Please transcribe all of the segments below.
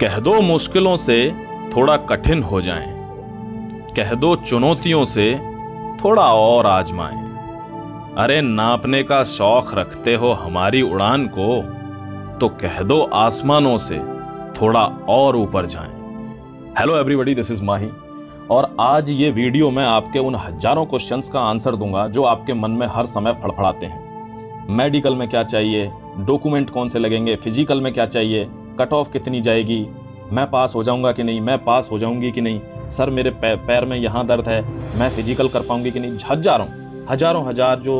कह दो मुश्किलों से थोड़ा कठिन हो जाएं, कह दो चुनौतियों से थोड़ा और आजमाएं अरे नापने का शौक रखते हो हमारी उड़ान को तो कह दो आसमानों से थोड़ा और ऊपर जाएं। Hello everybody this is Mahi और आज ये वीडियो मैं आपके उन हजारों क्वेश्चंस का आंसर दूंगा जो आपके मन में हर समय फड़फड़ाते हैं मेडिकल में क्या चाहिए डॉक्यूमेंट कौन से लगेंगे फिजिकल में क्या चाहिए कट ऑफ कितनी जाएगी मैं पास हो जाऊंगा कि नहीं मैं पास हो जाऊंगी कि नहीं सर मेरे पैर में यहाँ दर्द है मैं फिजिकल कर पाऊंगी कि नहीं हजारों हजारों हजार जो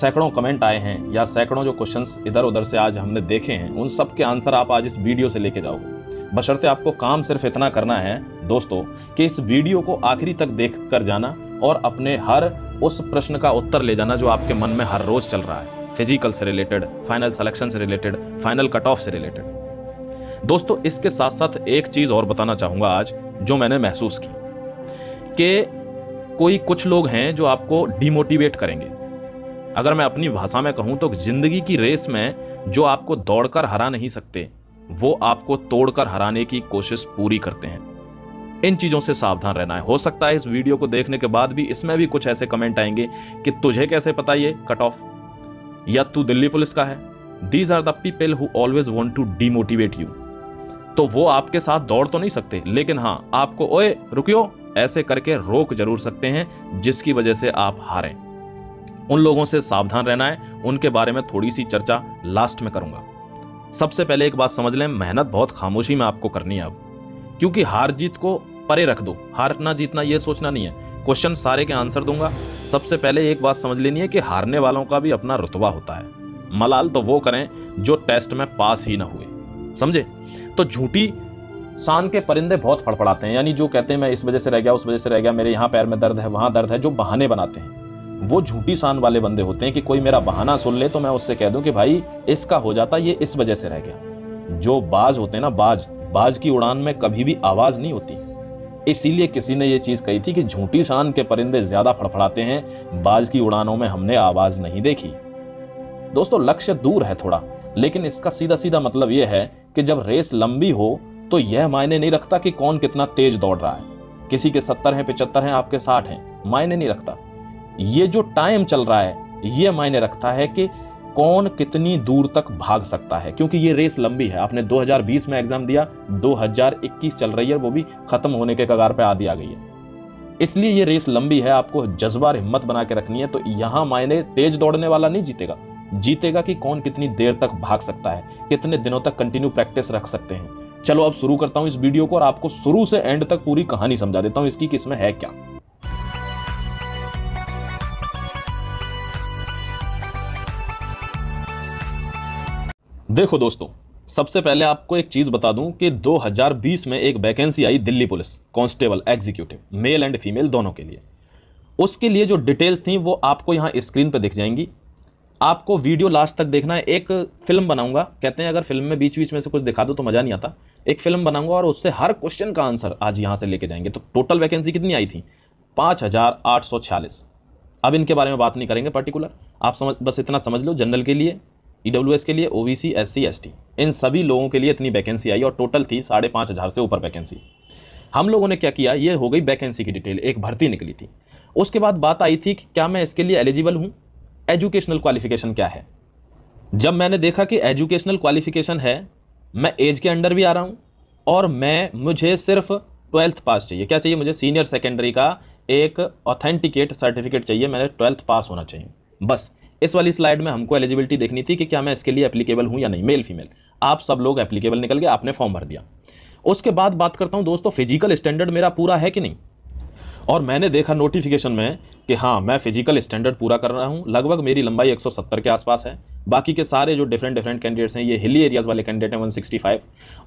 सैकड़ों कमेंट आए हैं या सैकड़ों जो क्वेश्चन इधर उधर से आज हमने देखे हैं उन सब के आंसर आप आज इस वीडियो से लेके जाओगे बशर्ते आपको काम सिर्फ इतना करना है दोस्तों कि इस वीडियो को आखिरी तक देख कर जाना और अपने हर उस प्रश्न का उत्तर ले जाना जो आपके मन में हर रोज चल रहा है फिजिकल से रिलेटेड फाइनल सेलेक्शन से रिलेटेड फाइनल कट ऑफ से रिलेटेड दोस्तों इसके साथ साथ एक चीज़ और बताना चाहूंगा आज जो मैंने महसूस की कि कोई कुछ लोग हैं जो आपको डिमोटिवेट करेंगे अगर मैं अपनी भाषा में कहूं तो ज़िंदगी की रेस में जो आपको दौड़कर हरा नहीं सकते वो आपको तोड़कर हराने की कोशिश पूरी करते हैं इन चीज़ों से सावधान रहना है हो सकता है इस वीडियो को देखने के बाद भी इसमें भी कुछ ऐसे कमेंट आएंगे कि तुझे कैसे पता ये कट ऑफ या तू दिल्ली पुलिस का है these are the people who always want to demotivate you तो वो आपके साथ दौड़ तो नहीं सकते लेकिन हाँ आपको ओए रुकियो ऐसे करके रोक जरूर सकते हैं जिसकी वजह से आप हारें उन लोगों से सावधान रहना है उनके बारे में थोड़ी सी चर्चा लास्ट में करूंगा सबसे पहले एक बात समझ लें मेहनत बहुत खामोशी में आपको करनी है अब क्योंकि हार जीत को परे रख दो हारना जीतना यह सोचना नहीं है क्वेश्चन सारे के आंसर दूंगा सबसे पहले एक बात समझ लेनी है कि हारने वालों का भी अपना रुतबा होता है मलाल तो वो करें जो टेस्ट में पास ही ना हुए समझे तो झूठी शान के परिंदे बहुत फड़फड़ाते हैं यानी जो कहते हैं मैं इस वजह से रह गया उस वजह से रह गया मेरे यहाँ पैर में दर्द है वहाँ दर्द है जो बहाने बनाते हैं वो झूठी शान वाले बंदे होते हैं कि कोई मेरा बहाना सुन ले तो मैं उससे कह दूं कि भाई इसका हो जाता ये इस वजह से रह गया जो बाज होते हैं ना बाज बाज की उड़ान में कभी भी आवाज़ नहीं होती इसीलिए किसी ने यह चीज़ कही थी कि झूठी शान के परिंदे ज़्यादा फड़फड़ाते हैं बाज की उड़ानों में हमने आवाज़ नहीं देखी दोस्तों लक्ष्य दूर है थोड़ा लेकिन इसका सीधा सीधा मतलब यह है कि जब रेस लंबी हो तो यह मायने नहीं रखता कि कौन कितना तेज दौड़ रहा है किसी के सत्तर हैं पिचहत्तर हैं आपके साठ हैं मायने नहीं रखता ये जो टाइम चल रहा है यह मायने रखता है कि कौन कितनी दूर तक भाग सकता है क्योंकि ये रेस लंबी है आपने 2020 में एग्जाम दिया 2021 चल रही है वो भी खत्म होने के कगार पे आ आ गई है इसलिए ये रेस लंबी है आपको जज्बा हिम्मत बना के रखनी है तो यहां मायने तेज दौड़ने वाला नहीं जीतेगा जीतेगा कि कौन कितनी देर तक भाग सकता है कितने दिनों तक कंटिन्यू प्रैक्टिस रख सकते हैं चलो अब शुरू करता हूं इस वीडियो को और आपको शुरू से एंड तक पूरी कहानी समझा देता हूं इसकी किसमें है क्या देखो दोस्तों सबसे पहले आपको एक चीज बता दूं कि 2020 में एक वैकेंसी आई Delhi police constable executive male and female दोनों के लिए उसके लिए जो डिटेल्स थी वो आपको यहां स्क्रीन पर दिख जाएंगी आपको वीडियो लास्ट तक देखना है एक फिल्म बनाऊंगा कहते हैं अगर फिल्म में बीच बीच में से कुछ दिखा दो तो मज़ा नहीं आता एक फिल्म बनाऊंगा और उससे हर क्वेश्चन का आंसर आज यहाँ से लेके जाएंगे तो टोटल वैकेंसी कितनी आई थी पाँच हज़ार आठ सौ छियालीस अब इनके बारे में बात नहीं करेंगे पर्टिकुलर आप समझ बस इतना समझ लो जनरल के लिए ई e के लिए ओ बी सी एस सी इन सभी लोगों के लिए इतनी वैकेंसी आई और टोटल थी साढ़े पाँच हज़ार से ऊपर वैकेंसी हम लोगों ने क्या किया ये हो गई वैकेंसी की डिटेल एक भर्ती निकली थी उसके बाद बात आई थी कि क्या मैं इसके लिए एलिजिबल हूँ एजुकेशनल क्वालिफिकेशन क्या है जब मैंने देखा कि एजुकेशनल क्वालिफिकेशन है मैं एज के अंडर भी आ रहा हूँ और मैं मुझे सिर्फ ट्वेल्थ पास चाहिए क्या चाहिए मुझे सीनियर सेकेंडरी का एक ऑथेंटिकेट सर्टिफिकेट चाहिए मैंने ट्वेल्थ पास होना चाहिए बस इस वाली स्लाइड में हमको एलिजिबिलिटी देखनी थी कि क्या मैं इसके लिए एप्लीकेबल हूँ या नहीं मेल फीमेल आप सब लोग एप्लीकेबल निकल गए आपने फॉर्म भर दिया उसके बाद बात करता हूँ दोस्तों फिजिकल स्टैंडर्ड मेरा पूरा है कि नहीं और मैंने देखा नोटिफिकेशन में कि हाँ मैं फिजिकल स्टैंडर्ड पूरा कर रहा हूँ लगभग मेरी लंबाई 170 के आसपास है बाकी के सारे जो डिफरेंट डिफरेंट कैंडिडेट्स हैं ये हिली एरियाज़ वाले कैंडिडेट हैं 165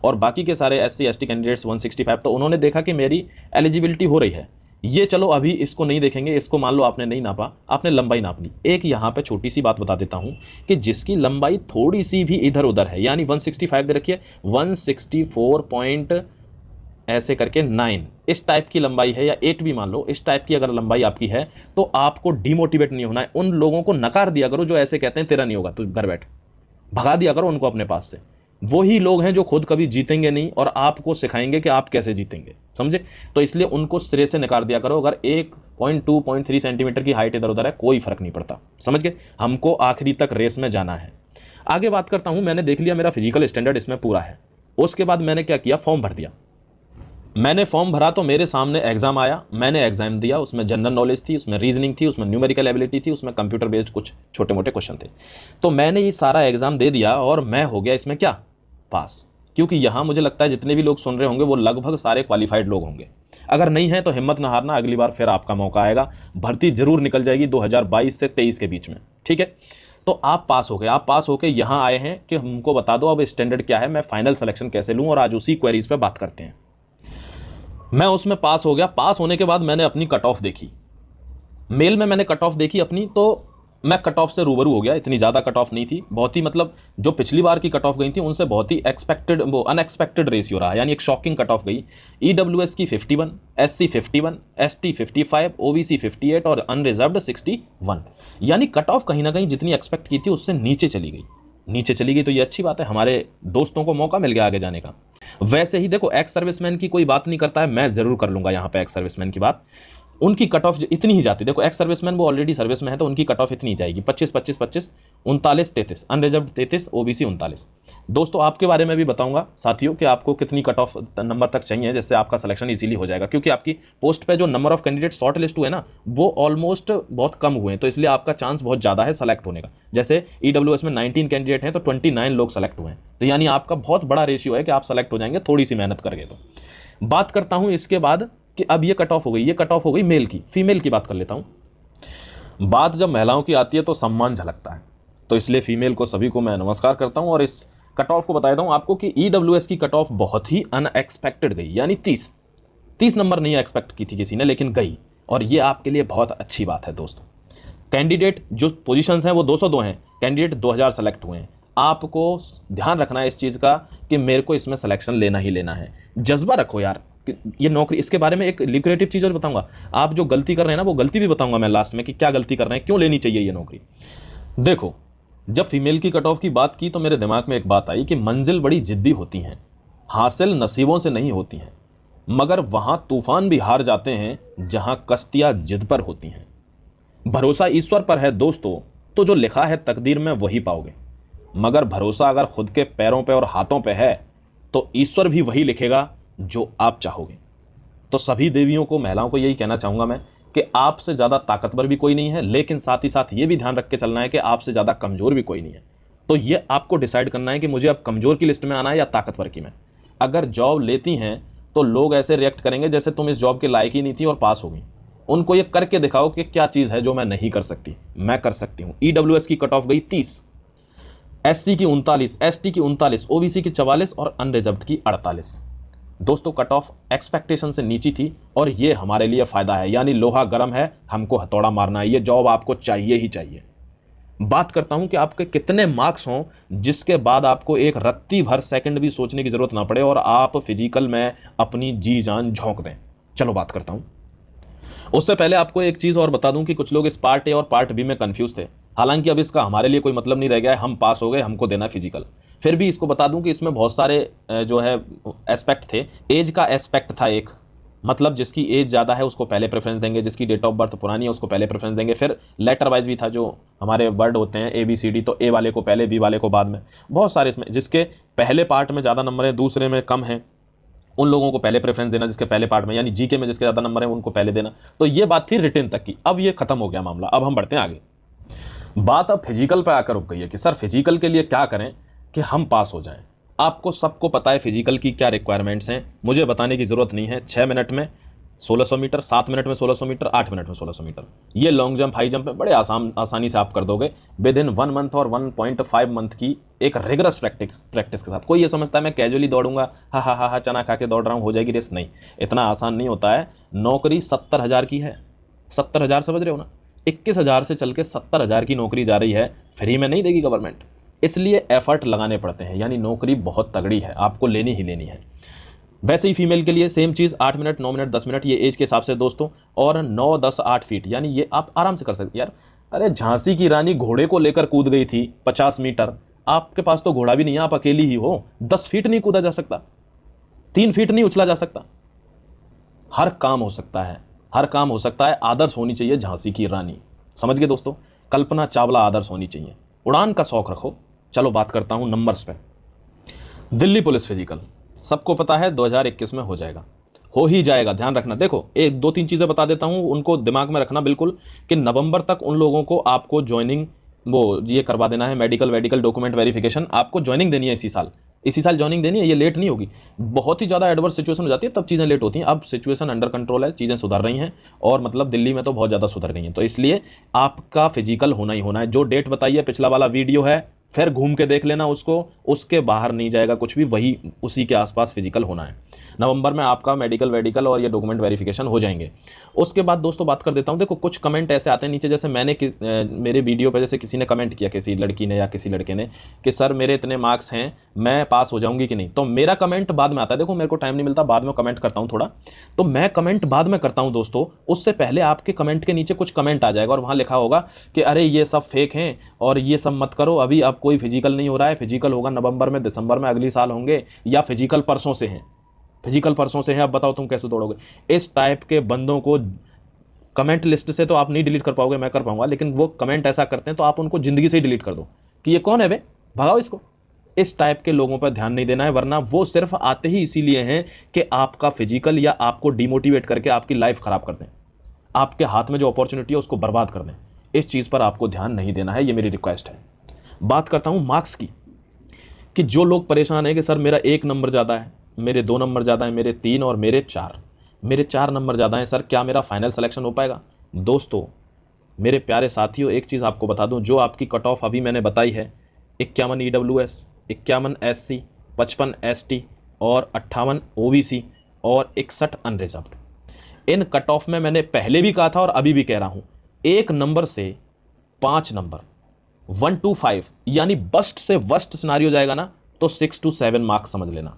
और बाकी के सारे S C S T candidates 165 तो उन्होंने देखा कि मेरी एलिजिबिलिटी हो रही है ये चलो अभी इसको नहीं देखेंगे इसको मान लो आपने नहीं नापा आपने लंबाई नाप ली एक यहाँ पे छोटी सी बात बता देता हूँ कि जिसकी लंबाई थोड़ी सी भी इधर उधर है यानी 165 दे रखिए 164. ऐसे करके नाइन इस टाइप की लंबाई है या एट भी मान लो इस टाइप की अगर लंबाई आपकी है तो आपको डिमोटिवेट नहीं होना है उन लोगों को नकार दिया करो जो ऐसे कहते हैं तेरा नहीं होगा तो घर बैठ भगा दिया करो उनको अपने पास से वही लोग हैं जो खुद कभी जीतेंगे नहीं और आपको सिखाएंगे कि आप कैसे जीतेंगे समझे तो इसलिए उनको सिरे से निकाल दिया करो अगर एक point two point three centimetre की हाइट इधर उधर है कोई फर्क नहीं पड़ता समझ गए हमको आखिरी तक रेस में जाना है आगे बात करता हूँ मैंने देख लिया मेरा फिजिकल स्टैंडर्ड इसमें पूरा है उसके बाद मैंने क्या किया फॉर्म भर दिया मैंने फॉर्म भरा तो मेरे सामने एग्ज़ाम आया मैंने एग्ज़ाम दिया उसमें जनरल नॉलेज थी उसमें रीजनिंग थी उसमें न्यूमेरिकल एबिलिटी थी उसमें कंप्यूटर बेस्ड कुछ छोटे मोटे क्वेश्चन थे तो मैंने ये सारा एग्ज़ाम दे दिया और मैं हो गया इसमें क्या पास क्योंकि यहाँ मुझे लगता है जितने भी लोग सुन रहे होंगे वो लगभग सारे क्वालिफाइड लोग होंगे अगर नहीं है तो हिम्मत न हारना अगली बार फिर आपका मौका आएगा भर्ती जरूर निकल जाएगी 2022 से 23 के बीच में ठीक है तो आप पास हो गए आप पास होकर यहाँ आए हैं कि हमको बता दो अब स्टैंडर्ड क्या है मैं फाइनल सिलेक्शन कैसे लूँ और आज उसी क्वेरीज पर बात करते हैं मैं उसमें पास हो गया पास होने के बाद मैंने अपनी कट ऑफ देखी मेल में मैंने कट ऑफ देखी अपनी तो मैं कट ऑफ से रूबरू हो गया इतनी ज़्यादा कट ऑफ नहीं थी बहुत ही मतलब जो पिछली बार की कट ऑफ गई थी उनसे बहुत ही एक्सपेक्टेड वो अनएक्सपेक्टेड रेशियो रहा यानी एक शॉकिंग कट ऑफ गई ई डब्ल्यू एस की fifty one S C fifty one S T fifty five O B C fifty eight और अनरिजर्व सिक्सटी वन यानी कट ऑफ कहीं ना कहीं जितनी एक्सपेक्ट की थी उससे नीचे चली गई नीचे चली गई तो ये अच्छी बात है हमारे दोस्तों को मौका मिल गया आगे जाने का वैसे ही देखो एक्स सर्विसमैन की कोई बात नहीं करता है मैं ज़रूर कर लूंगा यहाँ पे एक्स सर्विसमैन की बात उनकी कट ऑफ इतनी ही जाती है देखो एक्स मैन वो ऑलरेडी सर्विस में है तो उनकी कट ऑफ इतनी ही जाएगी पच्चीस पच्चीस पच्चीस उनतालीस तैतीस अनरिजर्व तैतीस ओ बी सी उनतालीस दोस्तों आपके बारे में भी बताऊंगा साथियों कि आपको कितनी कट ऑफ नंबर तक चाहिए जिससे आपका सिलेक्शन इजीली हो जाएगा क्योंकि आपकी पोस्ट पे जो number of candidate shortlist हुए ना वो ऑलमोस्ट बहुत कम हुए हैं तो इसलिए आपका चांस बहुत ज़्यादा है सेलेक्ट होने का जैसे ई e में नाइनटीन कैंडिडेट हैं तो ट्वेंटी लोग सेलेक्ट हुए हैं तो यानी आपका बहुत बड़ा रेशियो है कि आप सेलेक्ट हो जाएंगे थोड़ी सी मेहनत करके तो बात करता हूँ इसके बाद कि अब ये कट ऑफ हो गई ये कट ऑफ हो गई मेल की फीमेल की बात कर लेता हूँ बात जब महिलाओं की आती है तो सम्मान झलकता है तो इसलिए फीमेल को सभी को मैं नमस्कार करता हूँ और इस कट ऑफ को बता दूँ आपको कि ई e की कट ऑफ बहुत ही अनएक्सपेक्टेड गई यानी तीस तीस नंबर नहीं एक्सपेक्ट की थी किसी ने लेकिन गई और ये आपके लिए बहुत अच्छी बात है दोस्तों कैंडिडेट जो पोजीशंस हैं वो 202 हैं कैंडिडेट 2000 सेलेक्ट हुए हैं आपको ध्यान रखना है इस चीज़ का कि मेरे को इसमें सिलेक्शन लेना ही लेना है जज्बा रखो यार ये नौकरी इसके बारे में एक लिक्रेटिव चीज़ और बताऊंगा आप जो गलती कर रहे हैं ना वो गलती भी बताऊंगा मैं लास्ट में कि क्या गलती कर रहे हैं क्यों लेनी चाहिए ये नौकरी देखो जब फीमेल की कट ऑफ की बात की तो मेरे दिमाग में एक बात आई कि मंजिल बड़ी जिद्दी होती हैं हासिल नसीबों से नहीं होती हैं मगर वहाँ तूफान भी हार जाते हैं जहाँ कश्तियाँ जिद पर होती हैं भरोसा ईश्वर पर है दोस्तों तो जो लिखा है तकदीर में वही पाओगे मगर भरोसा अगर खुद के पैरों पे और हाथों पर है तो ईश्वर भी वही लिखेगा जो आप चाहोगे तो सभी देवियों को महिलाओं को यही कहना चाहूंगा मैं कि आपसे ज़्यादा ताकतवर भी कोई नहीं है लेकिन साथ ही साथ ये भी ध्यान रख के चलना है कि आपसे ज़्यादा कमज़ोर भी कोई नहीं है तो ये आपको डिसाइड करना है कि मुझे अब कमज़ोर की लिस्ट में आना है या ताकतवर की में अगर जॉब लेती हैं तो लोग ऐसे रिएक्ट करेंगे जैसे तुम इस जॉब के लायक ही नहीं थी और पास हो गई उनको ये करके दिखाओ कि क्या चीज़ है जो मैं नहीं कर सकती मैं कर सकती हूँ ई e की कट ऑफ गई तीस एस की उनतालीस एस की उनतालीस ओ की चवालीस और अनरिजर्व की अड़तालीस दोस्तों कट ऑफ एक्सपेक्टेशन से नीची थी और ये हमारे लिए फ़ायदा है यानी लोहा गर्म है हमको हथौड़ा मारना है ये जॉब आपको चाहिए ही चाहिए बात करता हूं कि आपके कितने मार्क्स हों जिसके बाद आपको एक रत्ती भर सेकंड भी सोचने की ज़रूरत ना पड़े और आप फिजिकल में अपनी जी जान झोंक दें चलो बात करता हूं उससे पहले आपको एक चीज़ और बता दूं कि कुछ लोग इस पार्ट ए और पार्ट बी में कन्फ्यूज़ थे हालांकि अब इसका हमारे लिए कोई मतलब नहीं रह गया है हम पास हो गए हमको देना फिजिकल फिर भी इसको बता दूं कि इसमें बहुत सारे जो है एस्पेक्ट थे एज का एस्पेक्ट था एक मतलब जिसकी एज ज़्यादा है उसको पहले प्रेफरेंस देंगे जिसकी डेट ऑफ बर्थ पुरानी है उसको पहले प्रेफरेंस देंगे फिर लेटर वाइज भी था जो हमारे वर्ड होते हैं ए बी सी डी तो ए वाले को पहले बी वाले को बाद में बहुत सारे इसमें जिसके पहले पार्ट में ज़्यादा नंबर है दूसरे में कम है उन लोगों को पहले प्रेफरेंस देना जिसके पहले पार्ट में यानी जीके में जिसके ज़्यादा नंबर है उनको पहले देना तो ये बात थी रिटर्न तक की अब ये खत्म हो गया मामला अब हम बढ़ते हैं आगे बात अब फिजिकल पर आकर रुक गई है कि सर फिजिकल के लिए क्या करें कि हम पास हो जाएं आपको सबको पता है फिजिकल की क्या रिक्वायरमेंट्स हैं मुझे बताने की ज़रूरत नहीं है छः मिनट में सोलह सौ मीटर सात मिनट में सोलह सौ मीटर आठ मिनट में सोलह सौ मीटर ये लॉन्ग जंप हाई जंप में बड़े आसान आसानी से आप कर दोगे विद इन वन मंथ और वन पॉइंट फाइव मंथ की एक रेगुलस प्रैक्टिस प्रैक्टिस के साथ कोई ये समझता है मैं कैजुअली दौड़ूंगा हा हा हा हा चना खा के दौड़ रहा हूँ हो जाएगी रेस नहीं इतना आसान नहीं होता है नौकरी सत्तर हज़ार की है सत्तर हज़ार समझ रहे हो ना इक्कीस हज़ार से चल के सत्तर हज़ार की नौकरी जा रही है फ्री में नहीं देगी गवर्नमेंट इसलिए एफर्ट लगाने पड़ते हैं यानी नौकरी बहुत तगड़ी है आपको लेनी ही लेनी है वैसे ही फीमेल के लिए सेम चीज़ आठ मिनट नौ मिनट दस मिनट ये एज के हिसाब से दोस्तों और नौ दस आठ फीट यानी ये आप आराम से कर सकते यार अरे झांसी की रानी घोड़े को लेकर कूद गई थी पचास मीटर आपके पास तो घोड़ा भी नहीं है आप अकेली ही हो दस फीट नहीं कूदा जा सकता तीन फीट नहीं उछला जा सकता हर काम हो सकता है हर काम हो सकता है आदर्श होनी चाहिए झांसी की रानी समझ गए दोस्तों कल्पना चावला आदर्श होनी चाहिए उड़ान का शौक रखो चलो बात करता हूँ नंबर्स पे दिल्ली पुलिस फिजिकल सबको पता है 2021 में हो जाएगा हो ही जाएगा ध्यान रखना देखो एक दो तीन चीज़ें बता देता हूँ उनको दिमाग में रखना बिल्कुल कि नवंबर तक उन लोगों को आपको ज्वाइनिंग वो ये करवा देना है मेडिकल वेडिकल डॉक्यूमेंट वेरिफिकेशन आपको ज्वाइनिंग देनी है इसी साल इसी साल ज्वाइनिंग देनी है ये लेट नहीं होगी बहुत ही ज़्यादा एडवर्स सिचुएशन हो जाती है तब चीज़ें लेट होती हैं अब सिचुएशन अंडर कंट्रोल है चीज़ें सुधर रही हैं और मतलब दिल्ली में तो बहुत ज़्यादा सुधर गई हैं तो इसलिए आपका फिजिकल होना ही होना है जो डेट बताइए पिछला वाला वीडियो है फिर घूम के देख लेना उसको उसके बाहर नहीं जाएगा कुछ भी वही उसी के आसपास फिजिकल होना है नवंबर में आपका मेडिकल वेडिकल और ये डॉक्यूमेंट वेरिफिकेशन हो जाएंगे उसके बाद दोस्तों बात कर देता हूँ देखो कुछ कमेंट ऐसे आते हैं नीचे जैसे मैंने किस मेरे वीडियो पर जैसे किसी ने कमेंट किया किसी लड़की ने या किसी लड़के ने कि सर मेरे इतने मार्क्स हैं मैं पास हो जाऊंगी कि नहीं तो मेरा कमेंट बाद में आता है देखो मेरे को टाइम नहीं मिलता बाद में कमेंट करता हूँ थोड़ा तो मैं कमेंट बाद में करता हूँ दोस्तों उससे पहले आपके कमेंट के नीचे कुछ कमेंट आ जाएगा और वहाँ लिखा होगा कि अरे ये सब फेक हैं और ये सब मत करो अभी आप कोई फिजिकल नहीं हो रहा है फिजिकल होगा नवंबर में दिसंबर में अगली साल होंगे या फिजिकल परसों से हैं फिजिकल परसों से हैं अब बताओ तुम कैसे दौड़ोगे इस टाइप के बंदों को कमेंट लिस्ट से तो आप नहीं डिलीट कर पाओगे मैं कर पाऊंगा लेकिन वो कमेंट ऐसा करते हैं तो आप उनको ज़िंदगी से ही डिलीट कर दो कि ये कौन है वे भगाओ इसको इस टाइप के लोगों पर ध्यान नहीं देना है वरना वो सिर्फ आते ही इसीलिए हैं कि आपका फिजिकल या आपको डिमोटिवेट करके आपकी लाइफ ख़राब कर दें आपके हाथ में जो अपॉर्चुनिटी है उसको बर्बाद कर दें इस चीज़ पर आपको ध्यान नहीं देना है ये मेरी रिक्वेस्ट है बात करता हूँ मार्क्स की कि जो लोग परेशान हैं कि सर मेरा एक नंबर ज़्यादा है मेरे दो नंबर ज़्यादा है मेरे तीन और मेरे चार मेरे चार नंबर ज़्यादा हैं सर क्या मेरा फाइनल सिलेक्शन हो पाएगा दोस्तों मेरे प्यारे साथियों एक चीज़ आपको बता दूं जो आपकी कट ऑफ अभी मैंने बताई है इक्यावन ई डब्ल्यू एस इक्यावन एस सी पचपन एस टी और अट्ठावन ओ बी सी और इकसठ अनरिजर्व इन कट ऑफ में मैंने पहले भी कहा था और अभी भी कह रहा हूँ एक नंबर से पाँच नंबर वन टू फाइव यानी बस्ट से वर्स्ट सिनारियो जाएगा ना तो सिक्स टू सेवन मार्क्स समझ लेना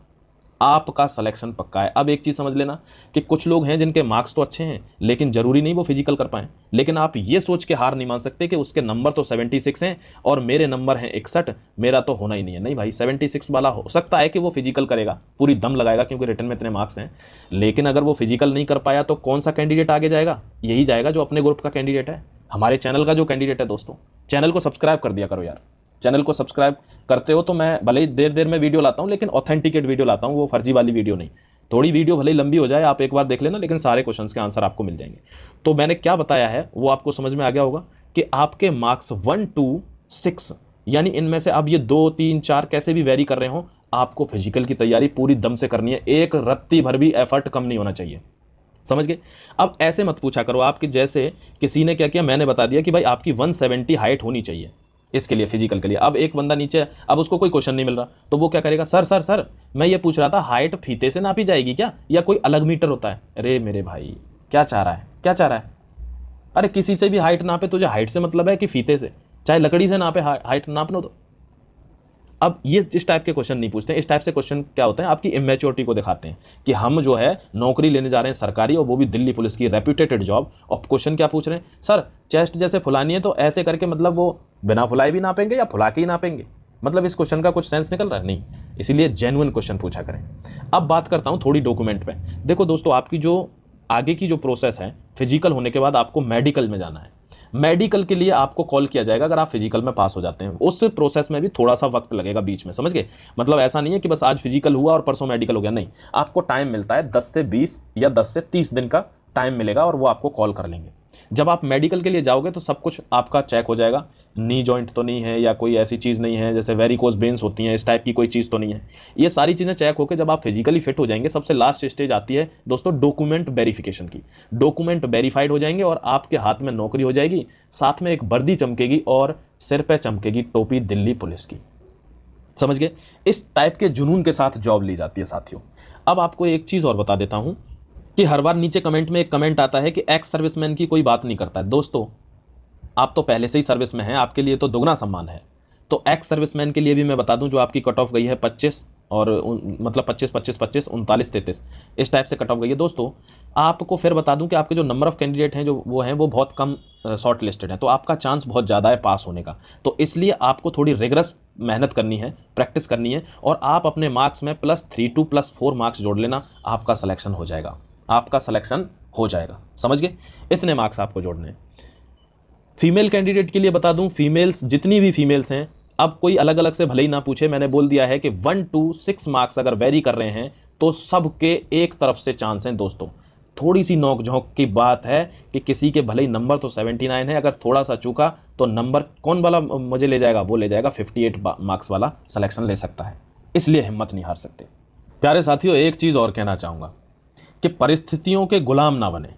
आपका सिलेक्शन पक्का है अब एक चीज़ समझ लेना कि कुछ लोग हैं जिनके मार्क्स तो अच्छे हैं लेकिन ज़रूरी नहीं वो फिजिकल कर पाएँ लेकिन आप ये सोच के हार नहीं मान सकते कि उसके नंबर तो 76 हैं और मेरे नंबर हैं इकसठ मेरा तो होना ही नहीं है नहीं भाई 76 वाला हो सकता है कि वो फिजिकल करेगा पूरी दम लगाएगा क्योंकि रिटर्न में इतने मार्क्स हैं लेकिन अगर वो फिजिकल नहीं कर पाया तो कौन सा कैंडिडेट आगे जाएगा यही जाएगा जो अपने ग्रुप का कैंडिडेट है हमारे चैनल का जो कैंडिडेट है दोस्तों चैनल को सब्सक्राइब कर दिया करो यार चैनल को सब्सक्राइब करते हो तो मैं भले ही देर देर में वीडियो लाता हूँ लेकिन ऑथेंटिकेट वीडियो लाता हूँ वो फर्जी वाली वीडियो नहीं थोड़ी वीडियो भले ही लंबी हो जाए आप एक बार देख लेना लेकिन सारे क्वेश्चन के आंसर आपको मिल जाएंगे तो मैंने क्या बताया है वो आपको समझ में आ गया होगा कि आपके मार्क्स वन टू सिक्स यानी इनमें से आप ये दो तीन चार कैसे भी वेरी कर रहे हो आपको फिजिकल की तैयारी पूरी दम से करनी है एक रत्ती भर भी एफर्ट कम नहीं होना चाहिए समझ गए अब ऐसे मत पूछा करो आपके जैसे किसी ने क्या किया मैंने बता दिया कि भाई आपकी 170 हाइट होनी चाहिए इसके लिए फिजिकल के लिए अब एक बंदा नीचे अब उसको कोई क्वेश्चन नहीं मिल रहा तो वो क्या करेगा सर सर सर मैं ये पूछ रहा था हाइट फीते से नापी जाएगी क्या या कोई अलग मीटर होता है अरे मेरे भाई क्या चाह रहा है क्या चाह रहा है अरे किसी से भी हाइट नापे तुझे हाइट से मतलब है कि फीते से चाहे लकड़ी से नापे हाइट नाप लो तो अब ये इस टाइप के क्वेश्चन नहीं पूछते इस टाइप से क्वेश्चन क्या होते हैं आपकी इमेच्योरिटी को दिखाते हैं कि हम जो है नौकरी लेने जा रहे हैं सरकारी और वो भी दिल्ली पुलिस की रेप्यूटेटेड जॉब और क्वेश्चन क्या पूछ रहे हैं सर चेस्ट जैसे फुलानी है तो ऐसे करके मतलब वो बिना फुलाए भी नापेंगे या फुला के ही नापेंगे मतलब इस क्वेश्चन का कुछ सेंस निकल रहा है नहीं इसीलिए जेनुअन क्वेश्चन पूछा करें अब बात करता हूँ थोड़ी डॉक्यूमेंट पर देखो दोस्तों आपकी जो आगे की जो प्रोसेस है फिजिकल होने के बाद आपको मेडिकल में जाना है मेडिकल के लिए आपको कॉल किया जाएगा अगर आप फिजिकल में पास हो जाते हैं उस प्रोसेस में भी थोड़ा सा वक्त लगेगा बीच में समझ गए मतलब ऐसा नहीं है कि बस आज फिजिकल हुआ और परसों मेडिकल हो गया नहीं आपको टाइम मिलता है दस से बीस या दस से तीस दिन का टाइम मिलेगा और वो आपको कॉल कर लेंगे जब आप मेडिकल के लिए जाओगे तो सब कुछ आपका चेक हो जाएगा नी जॉइंट तो नहीं है या कोई ऐसी चीज़ नहीं है जैसे वेरिकोज बेंस होती हैं इस टाइप की कोई चीज़ तो नहीं है ये सारी चीज़ें चेक होकर जब आप फिजिकली फिट हो जाएंगे सबसे लास्ट स्टेज आती है दोस्तों डॉक्यूमेंट वेरीफिकेशन की डॉक्यूमेंट वेरीफाइड हो जाएंगे और आपके हाथ में नौकरी हो जाएगी साथ में एक वर्दी चमकेगी और सिर पर चमकेगी टोपी दिल्ली पुलिस की समझ गए इस टाइप के जुनून के साथ जॉब ली जाती है साथियों अब आपको एक चीज़ और बता देता हूँ कि हर बार नीचे कमेंट में एक कमेंट आता है कि एक्स सर्विसमैन की कोई बात नहीं करता है दोस्तों आप तो पहले से ही सर्विस में हैं आपके लिए तो दोगुना सम्मान है तो एक्स सर्विसमैन के लिए भी मैं बता दूं जो आपकी कट ऑफ गई है 25 और उन, मतलब 25 25 पच्चीस उनतालीस तैंतीस इस टाइप से कट ऑफ गई है दोस्तों आपको फिर बता दूं कि आपके जो नंबर ऑफ़ कैंडिडेट हैं जो वो हैं वो बहुत कम शॉर्ट लिस्टेड हैं तो आपका चांस बहुत ज़्यादा है पास होने का तो इसलिए आपको थोड़ी रेगरस मेहनत करनी है प्रैक्टिस करनी है और आप अपने मार्क्स में plus three two plus four marks जोड़ लेना आपका सलेक्शन हो जाएगा आपका सिलेक्शन हो जाएगा समझ गए इतने मार्क्स आपको जोड़ने हैं फीमेल कैंडिडेट के लिए बता दूं फीमेल्स जितनी भी फीमेल्स हैं अब कोई अलग अलग से भले ही ना पूछे मैंने बोल दिया है कि वन टू सिक्स मार्क्स अगर वेरी कर रहे हैं तो सबके एक तरफ से चांस हैं दोस्तों थोड़ी सी नोकझोंक की बात है कि किसी के भले ही नंबर तो 79 है अगर थोड़ा सा चूका तो नंबर कौन वाला मुझे ले जाएगा वो ले जाएगा 58 मार्क्स वाला सिलेक्शन ले सकता है इसलिए हिम्मत नहीं हार सकते प्यारे साथियों एक चीज़ और कहना चाहूँगा कि परिस्थितियों के गुलाम ना बने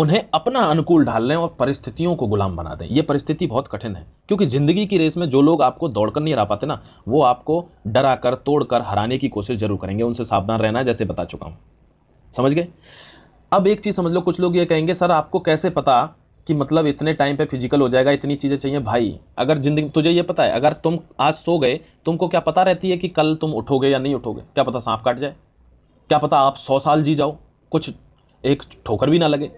उन्हें अपना अनुकूल ढाल लें और परिस्थितियों को गुलाम बना दें ये परिस्थिति बहुत कठिन है क्योंकि ज़िंदगी की रेस में जो लोग आपको दौड़कर नहीं हरा पाते ना वो आपको डरा कर तोड़ कर हराने की कोशिश जरूर करेंगे उनसे सावधान रहना जैसे बता चुका हूँ समझ गए अब एक चीज़ समझ लो कुछ लोग ये कहेंगे सर आपको कैसे पता कि मतलब इतने टाइम पे फिजिकल हो जाएगा इतनी चीज़ें चाहिए भाई अगर जिंदगी तुझे ये पता है अगर तुम आज सो गए तुमको क्या पता रहती है कि कल तुम उठोगे या नहीं उठोगे क्या पता सांप काट जाए क्या पता आप सौ साल जी जाओ कुछ एक ठोकर भी ना लगे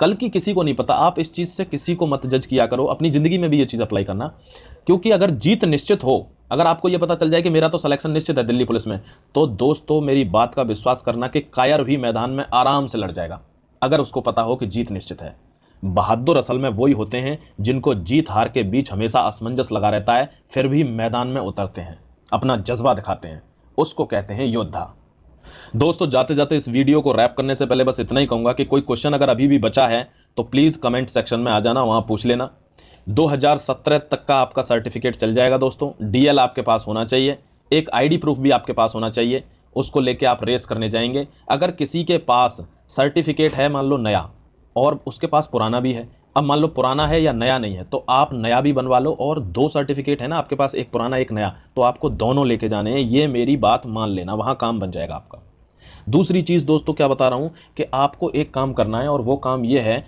कल की किसी को नहीं पता आप इस चीज़ से किसी को मत जज किया करो अपनी ज़िंदगी में भी ये चीज़ अप्लाई करना क्योंकि अगर जीत निश्चित हो अगर आपको ये पता चल जाए कि मेरा तो सिलेक्शन निश्चित है दिल्ली पुलिस में तो दोस्तों मेरी बात का विश्वास करना कि कायर भी मैदान में आराम से लड़ जाएगा अगर उसको पता हो कि जीत निश्चित है बहादुर असल में वही होते हैं जिनको जीत हार के बीच हमेशा असमंजस लगा रहता है फिर भी मैदान में उतरते हैं अपना जज्बा दिखाते हैं उसको कहते हैं योद्धा दोस्तों जाते जाते इस वीडियो को रैप करने से पहले बस इतना ही कहूँगा कि कोई क्वेश्चन अगर अभी भी बचा है तो प्लीज़ कमेंट सेक्शन में आ जाना वहाँ पूछ लेना 2017 तक का आपका सर्टिफिकेट चल जाएगा दोस्तों डीएल आपके पास होना चाहिए एक आईडी प्रूफ भी आपके पास होना चाहिए उसको लेके आप रेस करने जाएंगे अगर किसी के पास सर्टिफिकेट है मान लो नया और उसके पास पुराना भी है अब मान लो पुराना है या नया नहीं है तो आप नया भी बनवा लो और दो सर्टिफिकेट है ना आपके पास एक पुराना एक नया तो आपको दोनों लेके जाने हैं ये मेरी बात मान लेना वहाँ काम बन जाएगा आपका दूसरी चीज़ दोस्तों क्या बता रहा हूँ कि आपको एक काम करना है और वो काम ये है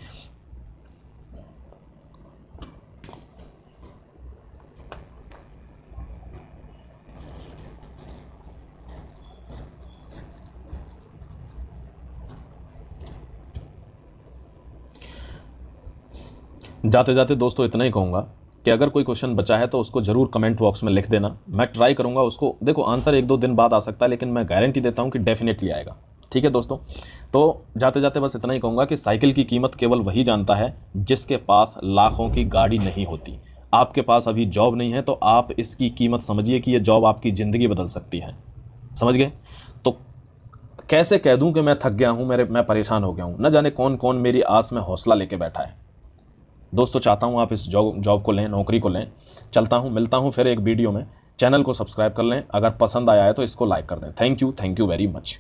जाते जाते दोस्तों इतना ही कहूँगा कि अगर कोई क्वेश्चन बचा है तो उसको ज़रूर कमेंट बॉक्स में लिख देना मैं ट्राई करूँगा उसको देखो आंसर एक दो दिन बाद आ सकता है लेकिन मैं गारंटी देता हूँ कि डेफिनेटली आएगा ठीक है दोस्तों तो जाते जाते बस इतना ही कहूँगा कि साइकिल की कीमत केवल वही जानता है जिसके पास लाखों की गाड़ी नहीं होती आपके पास अभी जॉब नहीं है तो आप इसकी कीमत समझिए कि ये जॉब आपकी ज़िंदगी बदल सकती है समझ गए तो कैसे कह दूं कि मैं थक गया हूं मेरे मैं परेशान हो गया हूं न जाने कौन कौन मेरी आस में हौसला लेके बैठा है दोस्तों चाहता हूँ आप इस जॉब जॉब को लें नौकरी को लें चलता हूँ मिलता हूँ फिर एक वीडियो में चैनल को सब्सक्राइब कर लें अगर पसंद आया है तो इसको लाइक कर दें thank you thank you very much